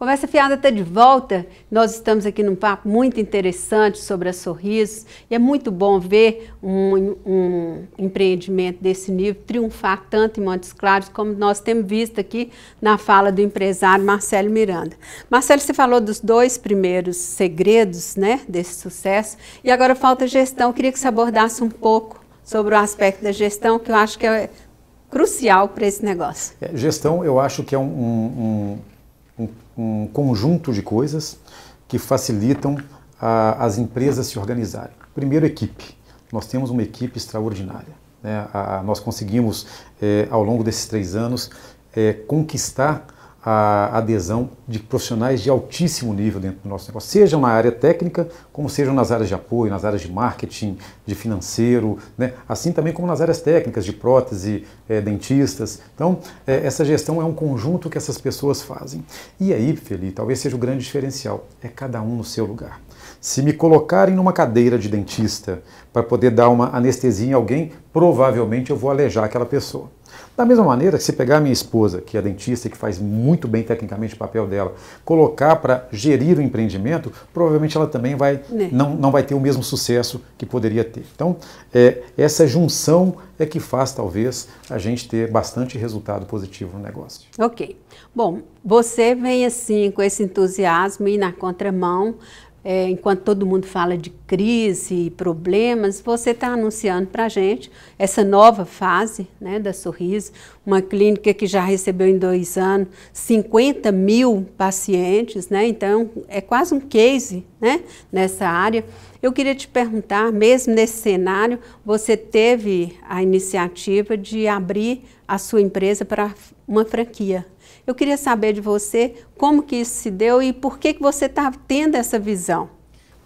Conversa Fiada está de volta. Nós estamos aqui num papo muito interessante sobre a Sorrisos e é muito bom ver um, um empreendimento desse nível triunfar tanto em Montes Claros como nós temos visto aqui na fala do empresário Marcelo Miranda. Marcelo, você falou dos dois primeiros segredos né, desse sucesso e agora falta gestão. Eu queria que você abordasse um pouco sobre o aspecto da gestão, que eu acho que é crucial para esse negócio. É, gestão, eu acho que é um, um, um conjunto de coisas que facilitam a, as empresas se organizarem. Primeiro, equipe. Nós temos uma equipe extraordinária. Né? A, a, nós conseguimos, é, ao longo desses três anos, é, conquistar a adesão de profissionais de altíssimo nível dentro do nosso negócio, seja na área técnica, como sejam nas áreas de apoio, nas áreas de marketing, de financeiro, né? assim também como nas áreas técnicas de prótese, é, dentistas. Então, é, essa gestão é um conjunto que essas pessoas fazem. E aí, Felipe, talvez seja o grande diferencial, é cada um no seu lugar. Se me colocarem numa cadeira de dentista para poder dar uma anestesia em alguém, provavelmente eu vou alejar aquela pessoa. Da mesma maneira que se pegar a minha esposa, que é dentista e que faz muito bem tecnicamente o papel dela, colocar para gerir o empreendimento, provavelmente ela também vai, né? não, não vai ter o mesmo sucesso que poderia ter. Então, é, essa junção é que faz, talvez, a gente ter bastante resultado positivo no negócio. Ok. Bom, você vem assim com esse entusiasmo e na contramão é, enquanto todo mundo fala de crise e problemas, você está anunciando para a gente essa nova fase né, da Sorriso, uma clínica que já recebeu em dois anos 50 mil pacientes, né, então é quase um case né, nessa área. Eu queria te perguntar, mesmo nesse cenário, você teve a iniciativa de abrir a sua empresa para uma franquia, eu queria saber de você como que isso se deu e por que, que você está tendo essa visão.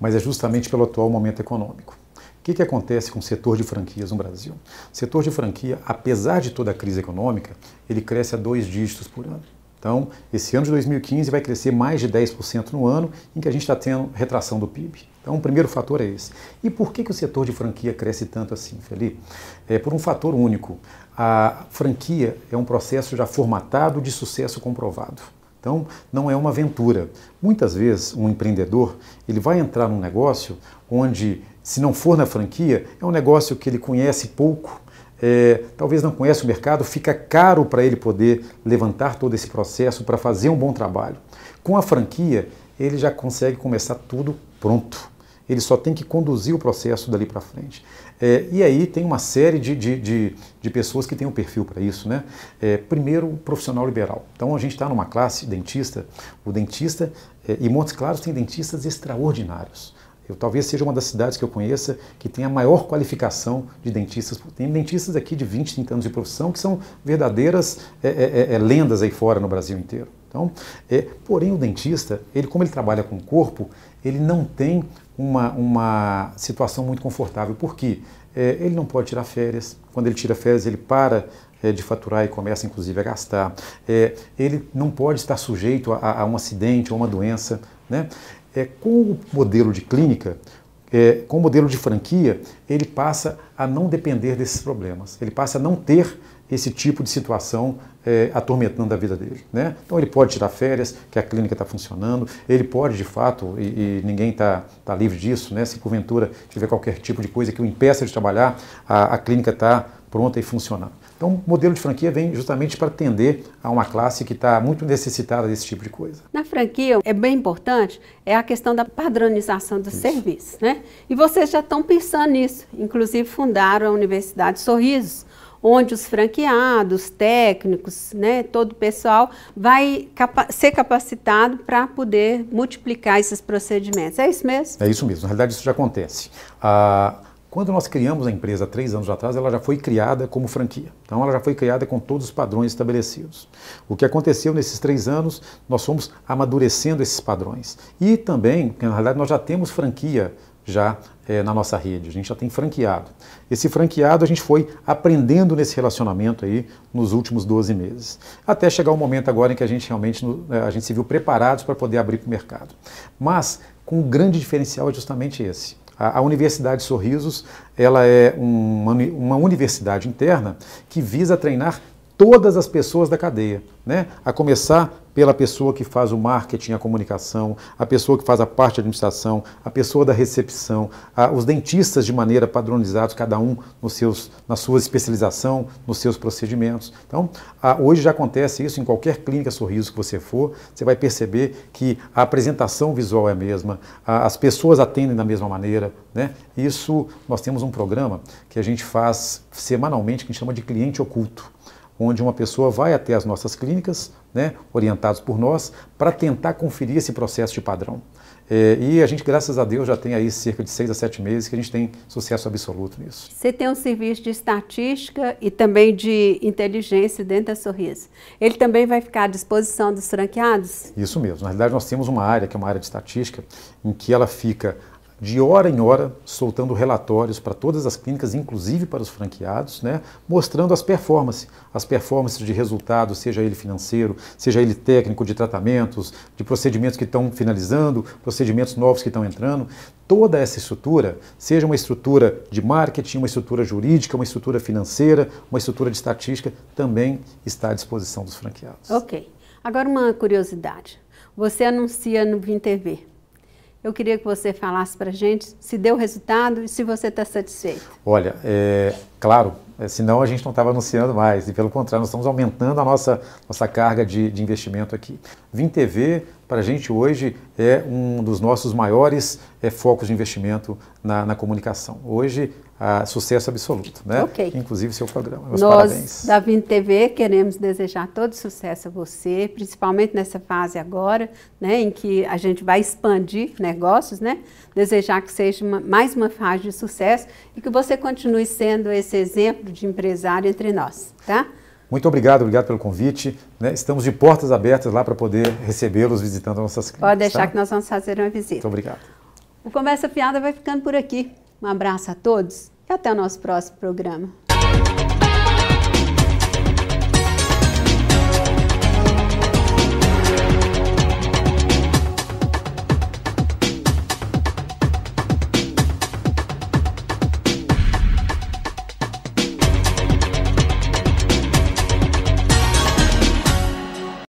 Mas é justamente pelo atual momento econômico. O que, que acontece com o setor de franquias no Brasil? O setor de franquia, apesar de toda a crise econômica, ele cresce a dois dígitos por ano. Então, esse ano de 2015 vai crescer mais de 10% no ano, em que a gente está tendo retração do PIB. Então, o primeiro fator é esse. E por que, que o setor de franquia cresce tanto assim, Felipe? É por um fator único. A franquia é um processo já formatado de sucesso comprovado. Então, não é uma aventura. Muitas vezes, um empreendedor ele vai entrar num negócio onde, se não for na franquia, é um negócio que ele conhece pouco, é, talvez não conhece o mercado, fica caro para ele poder levantar todo esse processo para fazer um bom trabalho. Com a franquia, ele já consegue começar tudo pronto. Ele só tem que conduzir o processo dali para frente. É, e aí tem uma série de, de, de, de pessoas que têm um perfil para isso. Né? É, primeiro, o profissional liberal. Então a gente está numa classe dentista, o dentista, é, e Montes Claros tem dentistas extraordinários. Eu, talvez seja uma das cidades que eu conheça que tem a maior qualificação de dentistas. Tem dentistas aqui de 20, 30 anos de profissão que são verdadeiras é, é, é, é, lendas aí fora no Brasil inteiro. Então, é, porém, o dentista, ele, como ele trabalha com o corpo, ele não tem uma, uma situação muito confortável. Por quê? É, ele não pode tirar férias. Quando ele tira férias, ele para de faturar e começa inclusive a gastar. ele não pode estar sujeito a, a um acidente ou uma doença. Né? é, com o modelo de clínica, é, com o modelo de franquia, ele passa a não depender desses problemas, ele passa a não ter esse tipo de situação é, atormentando a vida dele. Né? Então ele pode tirar férias, que a clínica está funcionando, ele pode de fato, e, e ninguém está tá livre disso, né? se porventura tiver qualquer tipo de coisa que o impeça de trabalhar, a, a clínica está pronta e funcionando. Então, o modelo de franquia vem justamente para atender a uma classe que está muito necessitada desse tipo de coisa. Na franquia, é bem importante é a questão da padronização dos serviços. Né? E vocês já estão pensando nisso. Inclusive, fundaram a Universidade Sorrisos, onde os franqueados, técnicos, né, todo o pessoal vai capa ser capacitado para poder multiplicar esses procedimentos. É isso mesmo? É isso mesmo. Na realidade, isso já acontece. Ah, quando nós criamos a empresa três anos atrás, ela já foi criada como franquia. Então, ela já foi criada com todos os padrões estabelecidos. O que aconteceu nesses três anos, nós fomos amadurecendo esses padrões. E também, porque na realidade nós já temos franquia já é, na nossa rede, a gente já tem franqueado. Esse franqueado a gente foi aprendendo nesse relacionamento aí nos últimos 12 meses, até chegar o um momento agora em que a gente realmente eh, a gente se viu preparados para poder abrir para o mercado. Mas com um grande diferencial é justamente esse. A, Universidade Sorrisos ela é uma, uma universidade interna que visa treinar todas as pessoas da cadeia, né? A começar pela pessoa que faz o marketing, a comunicação, a pessoa que faz a parte de administração, a pessoa da recepção, a, os dentistas de maneira padronizados, cada um nos seus, na sua especialização, nos seus procedimentos. Então, a, hoje já acontece isso em qualquer clínica sorriso que você for, você vai perceber que a apresentação visual é a mesma, a, as pessoas atendem da mesma maneira, né? Isso nós temos um programa que a gente faz semanalmente que a gente chama de cliente oculto onde uma pessoa vai até as nossas clínicas, né, orientados por nós, para tentar conferir esse processo de padrão. É, e a gente, graças a Deus, já tem aí cerca de seis a sete meses que a gente tem sucesso absoluto nisso. Você tem um serviço de estatística e também de inteligência dentro da Sorriso. Ele também vai ficar à disposição dos franqueados? Isso mesmo. Na realidade, nós temos uma área, que é uma área de estatística, em que ela fica de hora em hora, soltando relatórios para todas as clínicas, inclusive para os franqueados, né, mostrando as performances, as performances de resultado, seja ele financeiro, seja ele técnico de tratamentos, de procedimentos que estão finalizando, procedimentos novos que estão entrando. Toda essa estrutura, seja uma estrutura de marketing, uma estrutura jurídica, uma estrutura financeira, uma estrutura de estatística, também está à disposição dos franqueados. Ok. Agora uma curiosidade. Você anuncia no VinTV eu queria que você falasse para a gente se deu resultado e se você está satisfeito. Olha, é, claro, é, senão a gente não estava anunciando mais. E pelo contrário, nós estamos aumentando a nossa, nossa carga de, de investimento aqui. Vim TV, para a gente hoje, é um dos nossos maiores é, focos de investimento na, na comunicação. Hoje, a, sucesso absoluto, né? Okay. Inclusive seu programa. Meus Nós, parabéns. da Vinte TV, queremos desejar todo sucesso a você, principalmente nessa fase agora, né, em que a gente vai expandir negócios, né? Desejar que seja uma, mais uma fase de sucesso e que você continue sendo esse exemplo de empresário entre nós, tá? Muito obrigado, obrigado pelo convite. Né? Estamos de portas abertas lá para poder recebê-los visitando nossas clínicas. Pode deixar tá? que nós vamos fazer uma visita. Muito obrigado. O Conversa Fiada vai ficando por aqui. Um abraço a todos e até o nosso próximo programa.